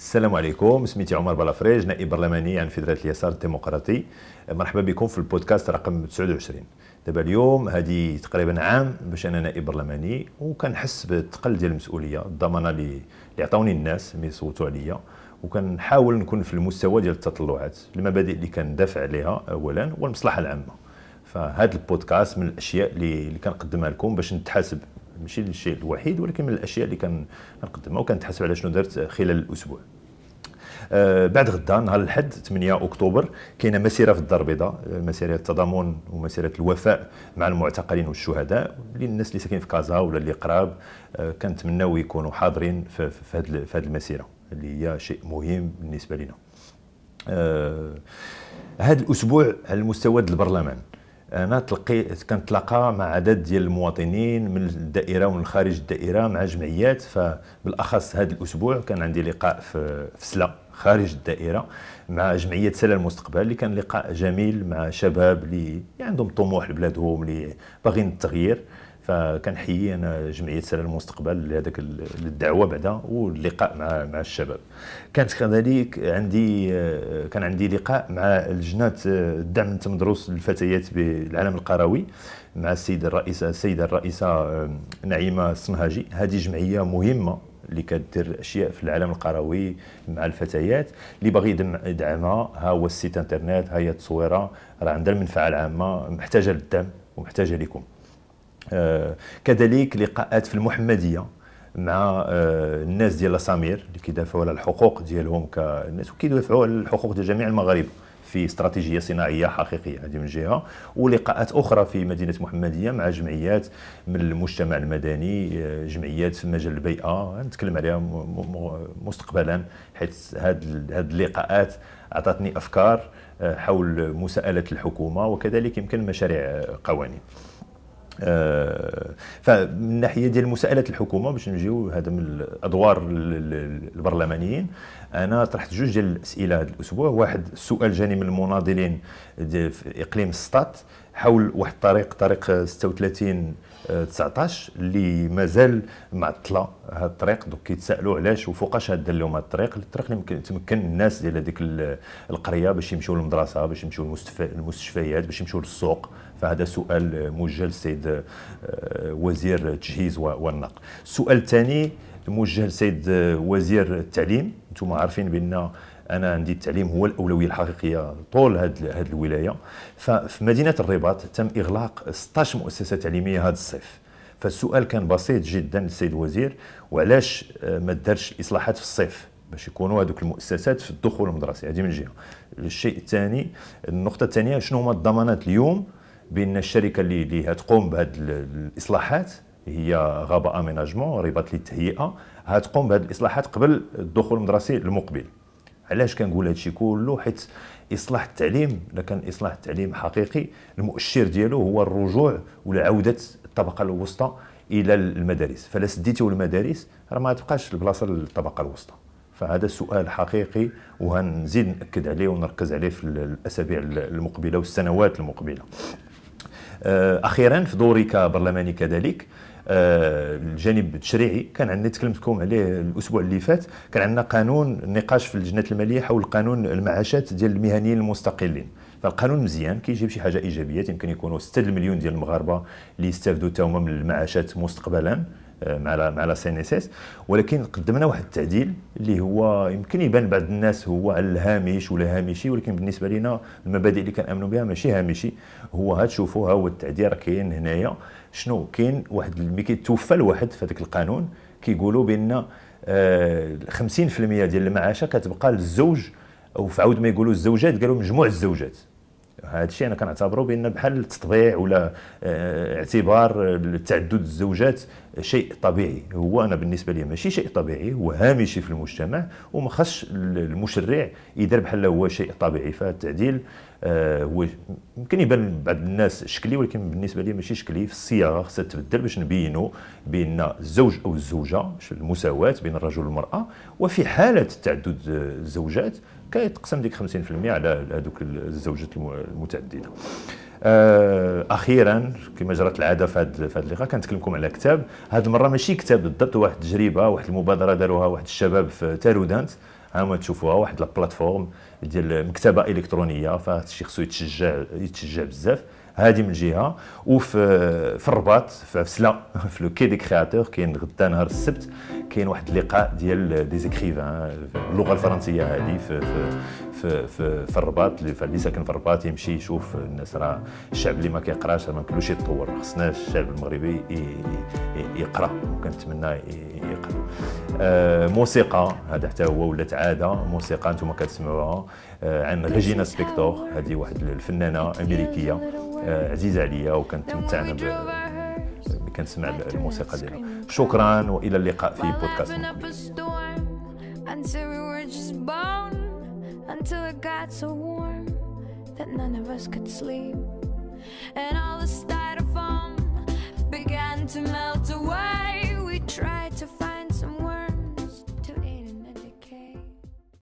السلام عليكم سميتي عمر بلافريج نائب برلماني عن فدرالة اليسار الديمقراطي مرحبا بكم في البودكاست رقم 29 دابا اليوم هذه تقريبا عام باش انا نائب برلماني وكنحس بالثقل ديال المسؤوليه الضمانه اللي عطاوني الناس اللي صوتوا عليا وكنحاول نكون في المستوى ديال التطلعات المبادئ اللي كندافع عليها اولا والمصلحه العامه فهذا البودكاست من الاشياء اللي, اللي كنقدمها لكم باش نتحاسب ماشي الشيء الوحيد ولكن من الاشياء اللي كنقدمها وكنتحاسب على شنو درت خلال الاسبوع آه بعد غدا نهار الحد 8 اكتوبر كاينه مسيره في الدار البيضاء آه، مسيره التضامن ومسيره الوفاء مع المعتقلين والشهداء للناس اللي ساكنين في كازا ولا اللي قراب آه كنتمناو يكونوا حاضرين في, هذه هذه المسيره اللي هي شيء مهم بالنسبه لنا آه هذا الاسبوع على المستوى البرلمان انا تلقيت كنتلاقى مع عدد ديال المواطنين من الدائره ومن خارج الدائره مع جمعيات فبالاخص هذا الاسبوع كان عندي لقاء في سلا خارج الدائره مع جمعيه سلا المستقبل اللي كان لقاء جميل مع شباب اللي عندهم طموح لبلادهم اللي باغيين التغيير فكنحيي انا جمعيه سلا المستقبل لهذاك الدعوه بعدا واللقاء مع مع الشباب كانت كذلك عندي كان عندي لقاء مع لجنه الدعم التمدروس للفتيات بالعالم القروي مع السيده الرئيسه السيده الرئيسه نعيمه الصنهاجي هذه جمعيه مهمه اللي كدير اشياء في العالم القروي مع الفتيات اللي باغي يدعمها ها هو السيت انترنت ها هي التصويره راه عندها المنفعه العامه محتاجه للدعم ومحتاجه لكم آه، كذلك لقاءات في المحمديه مع آه، الناس ديال لاسامير اللي كيدافعوا على الحقوق ديالهم كناس وكيدافعوا على الحقوق ديال جميع المغاربه في استراتيجيه صناعيه حقيقيه هذه من جهه ولقاءات اخرى في مدينه محمديه مع جمعيات من المجتمع المدني آه، جمعيات في مجال البيئه نتكلم عليها مستقبلا حيث هذه اللقاءات اعطتني افكار حول مساءله الحكومه وكذلك يمكن مشاريع قوانين آه، فمن ناحيه ديال مساءله الحكومه باش نجيو هذا من الادوار البرلمانيين انا طرحت جوج ديال الاسئله هذا الاسبوع واحد السؤال جاني من المناضلين في اقليم السطات حول واحد الطريق طريق 36 19 آه، اللي مازال معطله هذا الطريق دوك كيتسائلوا علاش وفوقاش هاد لهم هذا الطريق الطريق اللي تمكن الناس ديال هذيك القريه باش يمشيو للمدرسه باش يمشيو للمستشفيات باش يمشيو للسوق فهذا سؤال موجه للسيد آه، وزير التجهيز والنقل السؤال الثاني موجه للسيد آه، وزير التعليم انتم عارفين بان انا عندي التعليم هو الاولويه الحقيقيه طول هذه الولايه ففي مدينه الرباط تم اغلاق 16 مؤسسه تعليميه هذا الصيف فالسؤال كان بسيط جدا للسيد الوزير وعلاش آه، ما دارش الاصلاحات في الصيف باش يكونوا هذوك المؤسسات في الدخول المدرسي هذه من جهه الشيء الثاني النقطه الثانيه شنو هما الضمانات اليوم بان الشركه اللي اللي هتقوم بهذه الاصلاحات هي غابه اميناجمون رباط للتهيئه هتقوم بهذه الاصلاحات قبل الدخول المدرسي المقبل علاش كنقول هادشي كله حيت اصلاح التعليم الا كان اصلاح التعليم حقيقي المؤشر ديالو هو الرجوع والعوده الطبقه الوسطى الى المدارس فلا سديتيو المدارس راه ما تبقاش البلاصه للطبقه الوسطى فهذا سؤال حقيقي وهنزيد ناكد عليه ونركز عليه في الاسابيع المقبله والسنوات المقبله آه، اخيرا في دوري كبرلماني كذلك الجانب آه، التشريعي كان عندنا تكلمتكم عليه الاسبوع اللي فات كان عندنا قانون نقاش في اللجنه الماليه حول قانون المعاشات ديال المهنيين المستقلين فالقانون مزيان كيجيب شي حاجه ايجابيه يمكن يكونوا 6 مليون ديال المغاربه اللي يستافدوا تا من المعاشات مستقبلا آه، مع مع لا سي ان اس اس ولكن قدمنا واحد التعديل اللي هو يمكن يبان بعض الناس هو على الهامش ولا هامشي ولكن بالنسبه لنا المبادئ اللي كنامنوا بها ماشي هامشي هو ها تشوفوا ها هو التعديل راه كاين هنايا شنو كاين واحد ملي كيتوفى الواحد في هذاك القانون كيقولوا بان 50% آه، ديال المعاشه كتبقى للزوج او في عاود ما يقولوا الزوجات قالوا مجموع الزوجات هذا الشيء انا كنعتبره بان بحال التطبيع ولا آه، اعتبار تعدد الزوجات شيء طبيعي هو انا بالنسبه لي ماشي شيء طبيعي هو هامشي في المجتمع وما خصش المشرع يدير بحال هو شيء طبيعي فالتعديل آه، هو يمكن يبان بعض الناس شكلي ولكن بالنسبه لي ماشي شكلي في الصياغه خصها تبدل باش نبينوا بان الزوج او الزوجه المساواه بين الرجل والمراه وفي حاله تعدد الزوجات كيتقسم ديك 50% على هذوك الزوجات المتعدده آه، اخيرا كما جرت العاده في هذا اللقاء كنتكلمكم على كتاب هذه المره ماشي كتاب بالضبط واحد التجربه واحد المبادره داروها واحد الشباب في تارودانت هما تشوفوها واحد بلاتفورم ديال مكتبه الكترونيه فهذا الشيء خصو يتشجع يتشجع بزاف هذه من جهه وفي في الرباط في عفسله في لو كي دي كرياتور كاين غدا نهار السبت كاين واحد اللقاء ديال دي زيكريفان اللغه الفرنسيه هذه في في في, في الرباط اللي, ساكن في الرباط يمشي يشوف الناس راه الشعب اللي ما كيقراش ما كلوش يتطور ما خصناش الشعب المغربي يقرا وكنتمنى يقرا آه، موسيقى هذا حتى هو ولات عاده موسيقى انتم كتسمعوها آه، عن ريجينا سبيكتور هذه واحد الفنانه امريكيه عزيزه عليا وكانت متعنا كنسمع الموسيقى ديالها شكرا والى اللقاء في بودكاست مقبل until it got so warm that none of us could sleep. And all the styrofoam began to melt away. We tried to